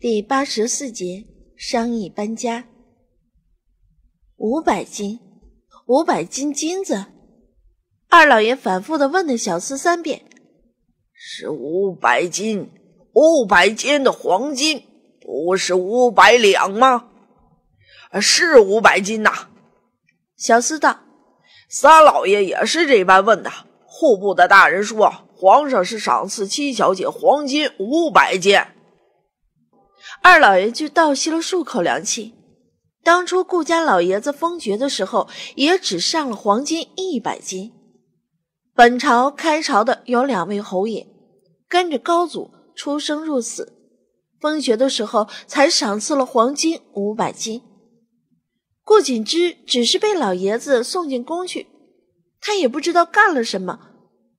第八十四节，商议搬家。五百斤，五百斤金子。二老爷反复的问了小厮三遍：“是五百斤，五百斤的黄金，不是五百两吗？”“是五百斤呐。”小厮道：“三老爷也是这般问的。户部的大人说，皇上是赏赐七小姐黄金五百斤。”二老爷就倒吸了数口凉气。当初顾家老爷子封爵的时候，也只上了黄金一百斤。本朝开朝的有两位侯爷，跟着高祖出生入死，封爵的时候才赏赐了黄金五百斤。顾锦之只是被老爷子送进宫去，他也不知道干了什么。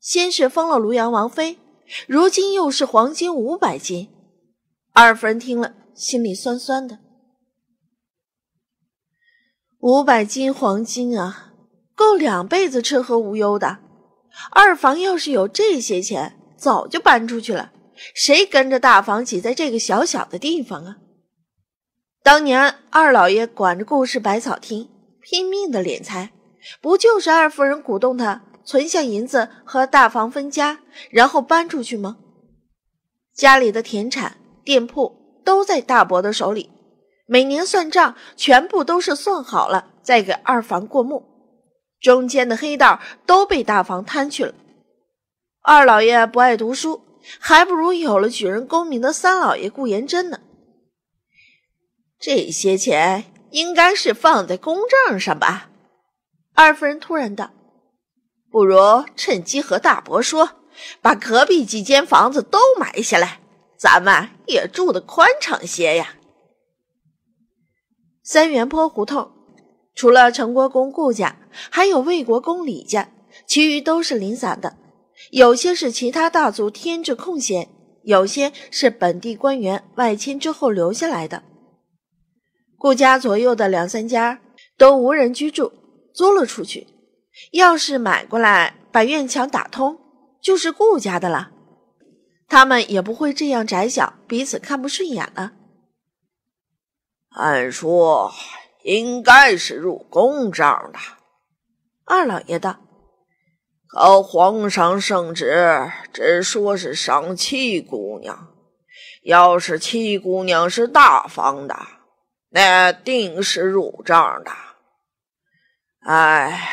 先是封了庐阳王妃，如今又是黄金五百斤。二夫人听了，心里酸酸的。五百斤黄金啊，够两辈子吃喝无忧的。二房要是有这些钱，早就搬出去了。谁跟着大房挤在这个小小的地方啊？当年二老爷管着顾氏百草厅，拼命的敛财，不就是二夫人鼓动他存下银子和大房分家，然后搬出去吗？家里的田产。店铺都在大伯的手里，每年算账全部都是算好了再给二房过目，中间的黑道都被大房贪去了。二老爷不爱读书，还不如有了举人功名的三老爷顾延真呢。这些钱应该是放在公账上吧？二夫人突然道：“不如趁机和大伯说，把隔壁几间房子都买下来。”咱们也住的宽敞些呀。三元坡胡同，除了陈国公顾家，还有魏国公李家，其余都是零散的，有些是其他大族添置空闲，有些是本地官员外迁之后留下来的。顾家左右的两三家都无人居住，租了出去。要是买过来，把院墙打通，就是顾家的了。他们也不会这样窄小，彼此看不顺眼了。按说应该是入宫帐的。二老爷道：“可皇上圣旨只说是赏七姑娘，要是七姑娘是大方的，那定是入账的。哎，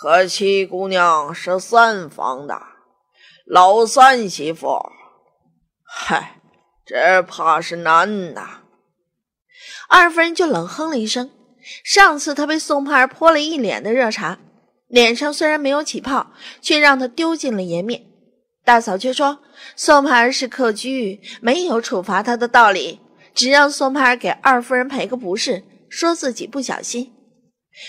可七姑娘是三房的。”老三媳妇，嗨，这怕是难呐。二夫人就冷哼了一声。上次她被宋盼儿泼了一脸的热茶，脸上虽然没有起泡，却让她丢尽了颜面。大嫂却说宋盼儿是客居，没有处罚她的道理，只让宋盼儿给二夫人赔个不是，说自己不小心。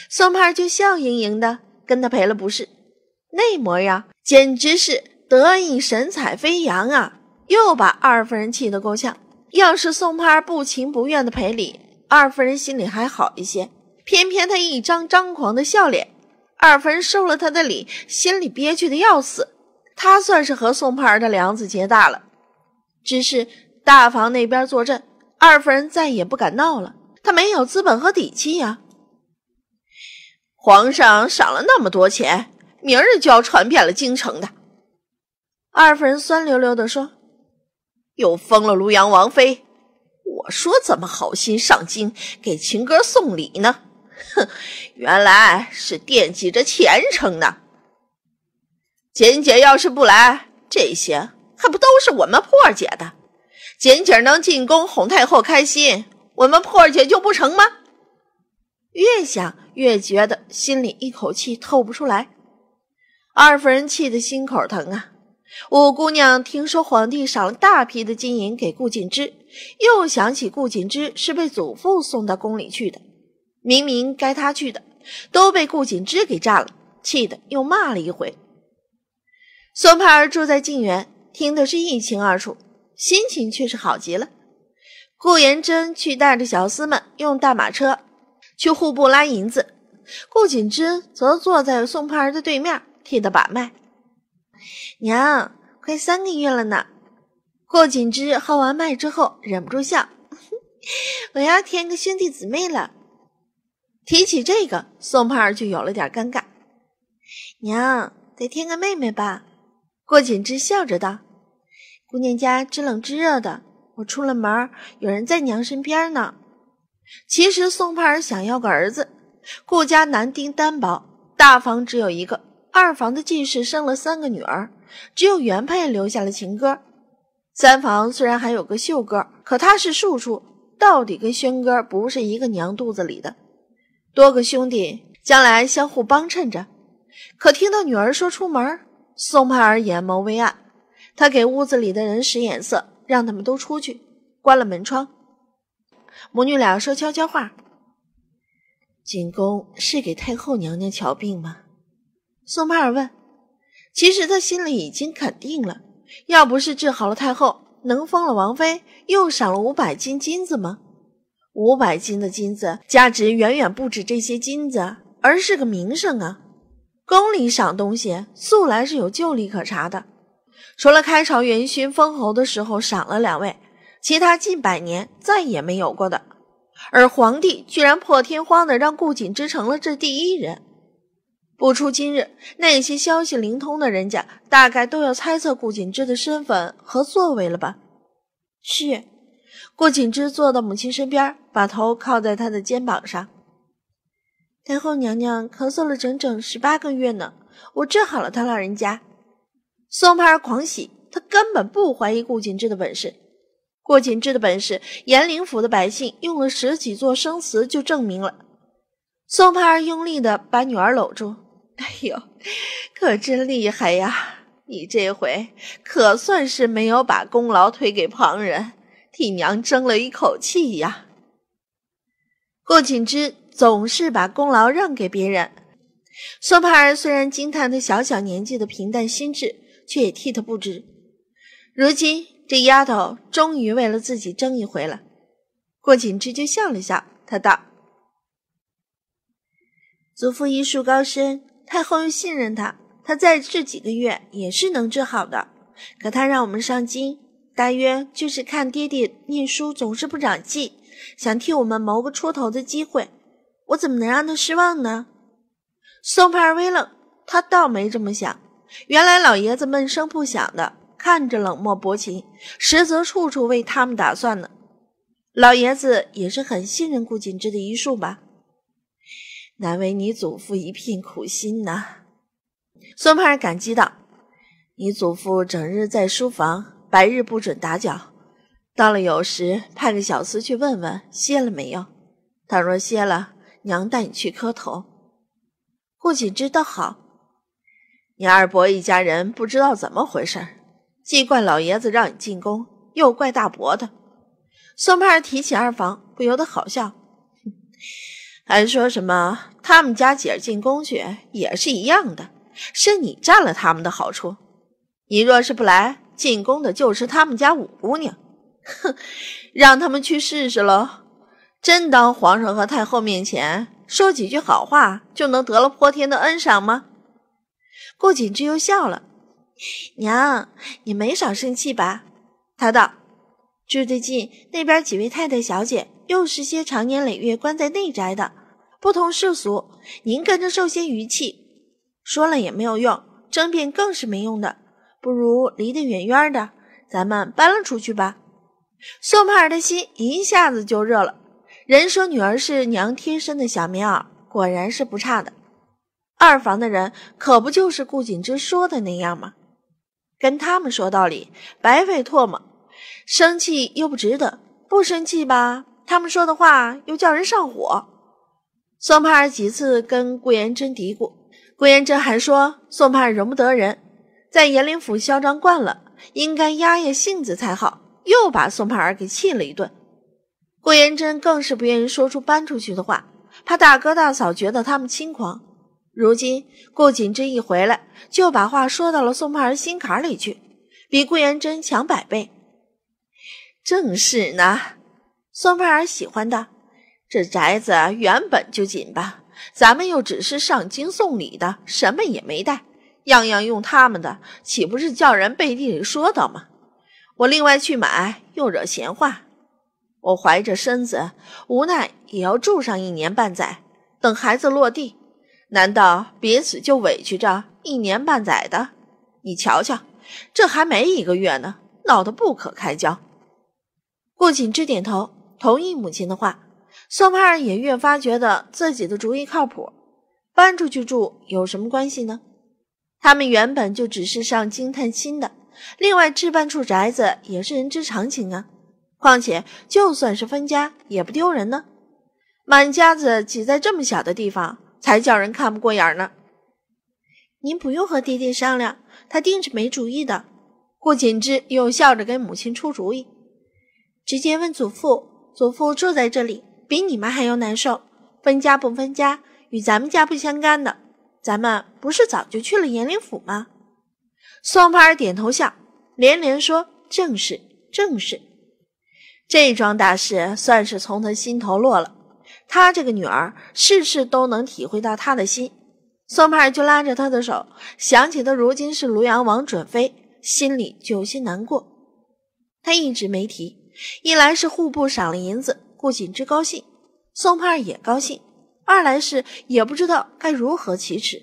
宋盼儿就笑盈盈的跟她赔了不是，那模样简直是。得意神采飞扬啊，又把二夫人气得够呛。要是宋盼儿不情不愿的赔礼，二夫人心里还好一些。偏偏他一张张狂的笑脸，二夫人收了他的礼，心里憋屈的要死。他算是和宋盼儿的梁子结大了。只是大房那边坐镇，二夫人再也不敢闹了。她没有资本和底气呀。皇上赏了那么多钱，明日就要传遍了京城的。二夫人酸溜溜地说：“又封了庐阳王妃，我说怎么好心上京给情哥送礼呢？哼，原来是惦记着前程呢。简姐要是不来，这些还不都是我们破姐的？简姐能进宫哄太后开心，我们破姐就不成吗？越想越觉得心里一口气透不出来，二夫人气得心口疼啊！”五姑娘听说皇帝赏了大批的金银给顾景之，又想起顾景之是被祖父送到宫里去的，明明该他去的，都被顾景之给占了，气得又骂了一回。宋盼儿住在静园，听得是一清二楚，心情却是好极了。顾延真去带着小厮们用大马车去户部拉银子，顾景之则坐在宋盼儿的对面替他把脉。娘，快三个月了呢。霍锦之号完脉之后，忍不住笑：“ 我要添个兄弟姊妹了。”提起这个，宋胖儿就有了点尴尬。娘，再添个妹妹吧。霍锦之笑着道：“姑娘家知冷知热的，我出了门有人在娘身边呢。”其实宋胖儿想要个儿子，顾家男丁单薄，大房只有一个。二房的纪氏生了三个女儿，只有原配留下了情歌。三房虽然还有个秀哥，可他是庶出，到底跟轩哥不是一个娘肚子里的。多个兄弟将来相互帮衬着，可听到女儿说出门，宋盼儿眼眸微暗，她给屋子里的人使眼色，让他们都出去，关了门窗。母女俩说悄悄话：“进宫是给太后娘娘瞧病吗？”宋帕尔问：“其实他心里已经肯定了，要不是治好了太后，能封了王妃，又赏了五百斤金子吗？五百斤的金子价值远远不止这些金子，而是个名声啊！宫里赏东西素来是有旧例可查的，除了开朝元勋封侯的时候赏了两位，其他近百年再也没有过的。而皇帝居然破天荒的让顾锦之成了这第一人。”不出今日，那些消息灵通的人家大概都要猜测顾景之的身份和作为了吧？是。顾景之坐到母亲身边，把头靠在她的肩膀上。太后娘娘咳嗽了整整十八个月呢，我治好了她老人家。宋盼儿狂喜，她根本不怀疑顾景之的本事。顾景之的本事，延陵府的百姓用了十几座生祠就证明了。宋盼儿用力的把女儿搂住。哎呦，可真厉害呀！你这回可算是没有把功劳推给旁人，替娘争了一口气呀。顾景之总是把功劳让给别人。苏帕尔虽然惊叹他小小年纪的平淡心智，却也替他不值。如今这丫头终于为了自己争一回了。顾景之就笑了笑，他道：“祖父医术高深。”太后又信任他，他在这几个月也是能治好的。可他让我们上京，大约就是看爹爹念书总是不长进，想替我们谋个出头的机会。我怎么能让他失望呢？宋盼微冷，他倒没这么想。原来老爷子闷声不响的看着冷漠薄情，实则处处为他们打算呢。老爷子也是很信任顾景之的医术吧？难为你祖父一片苦心呐，孙胖儿感激道：“你祖父整日在书房，白日不准打搅，到了有时派个小厮去问问歇了没有。倘若歇了，娘带你去磕头。”顾锦之倒好，你二伯一家人不知道怎么回事，既怪老爷子让你进宫，又怪大伯的。孙胖儿提起二房，不由得好笑。还说什么？他们家姐儿进宫去也是一样的，是你占了他们的好处。你若是不来，进宫的就是他们家五姑娘。哼，让他们去试试喽！真当皇上和太后面前说几句好话就能得了泼天的恩赏吗？顾景之又笑了。娘，你没少生气吧？他道。就最近那边几位太太小姐，又是些长年累月关在内宅的，不通世俗。您跟着受些余气，说了也没有用，争辩更是没用的。不如离得远远的，咱们搬了出去吧。宋帕尔的心一下子就热了。人说女儿是娘贴身的小棉袄，果然是不差的。二房的人可不就是顾锦之说的那样吗？跟他们说道理，白费唾沫。生气又不值得，不生气吧，他们说的话又叫人上火。宋盼儿几次跟顾延真嘀咕，顾延真还说宋盼儿容不得人，在延陵府嚣张惯了，应该压压性子才好，又把宋盼儿给气了一顿。顾延真更是不愿意说出搬出去的话，怕大哥大嫂觉得他们轻狂。如今顾锦之一回来，就把话说到了宋盼儿心坎里去，比顾延真强百倍。正是呢，孙夫儿喜欢的。这宅子原本就紧吧，咱们又只是上京送礼的，什么也没带，样样用他们的，岂不是叫人背地里说道吗？我另外去买，又惹闲话。我怀着身子，无奈也要住上一年半载，等孩子落地，难道彼此就委屈着一年半载的？你瞧瞧，这还没一个月呢，闹得不可开交。顾景之点头同意母亲的话，宋盼儿也越发觉得自己的主意靠谱。搬出去住有什么关系呢？他们原本就只是上京探亲的，另外置办处宅子也是人之常情啊。况且就算是分家也不丢人呢。满家子挤在这么小的地方，才叫人看不过眼呢。您不用和爹爹商量，他定是没主意的。顾景之又笑着给母亲出主意。直接问祖父，祖父住在这里比你们还要难受。分家不分家与咱们家不相干的，咱们不是早就去了延陵府吗？宋盼儿点头笑，连连说：“正是，正是。”这桩大事算是从他心头落了。他这个女儿，事事都能体会到他的心。宋盼儿就拉着他的手，想起他如今是庐阳王准妃，心里就有些难过。他一直没提。一来是户部赏了银子，顾锦之高兴，宋帕也高兴；二来是也不知道该如何启齿。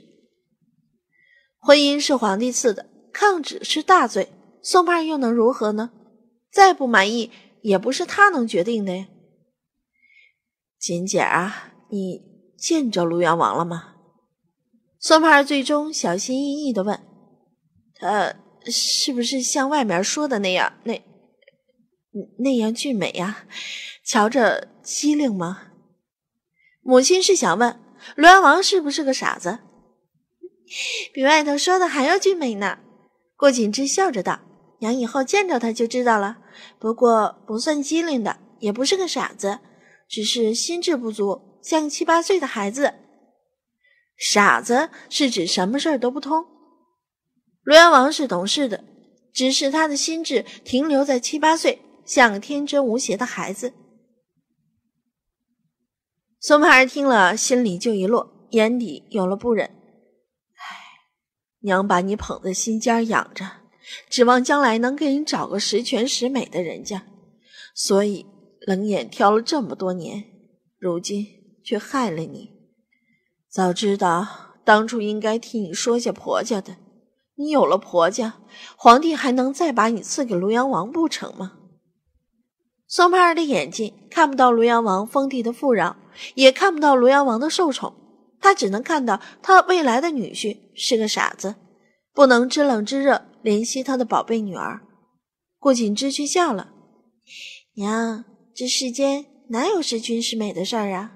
婚姻是皇帝赐的，抗旨是大罪，宋帕又能如何呢？再不满意也不是他能决定的呀。锦姐儿啊，你见着卢元王了吗？宋帕最终小心翼翼地问：“他是不是像外面说的那样？那……”那样俊美呀，瞧着机灵吗？母亲是想问罗阳王是不是个傻子？比外头说的还要俊美呢。顾锦之笑着道：“娘以后见着他就知道了。不过不算机灵的，也不是个傻子，只是心智不足，像七八岁的孩子。傻子是指什么事儿都不通。罗阳王是懂事的，只是他的心智停留在七八岁。”像天真无邪的孩子，孙盼儿听了心里就一落，眼底有了不忍。唉，娘把你捧在心尖养着，指望将来能给你找个十全十美的人家，所以冷眼挑了这么多年，如今却害了你。早知道当初应该替你说下婆家的，你有了婆家，皇帝还能再把你赐给庐阳王不成吗？宋盼儿的眼睛看不到庐阳王封地的富饶，也看不到庐阳王的受宠，她只能看到她未来的女婿是个傻子，不能知冷知热，怜惜他的宝贝女儿。顾锦之却笑了：“娘，这世间哪有十全十美的事儿啊？”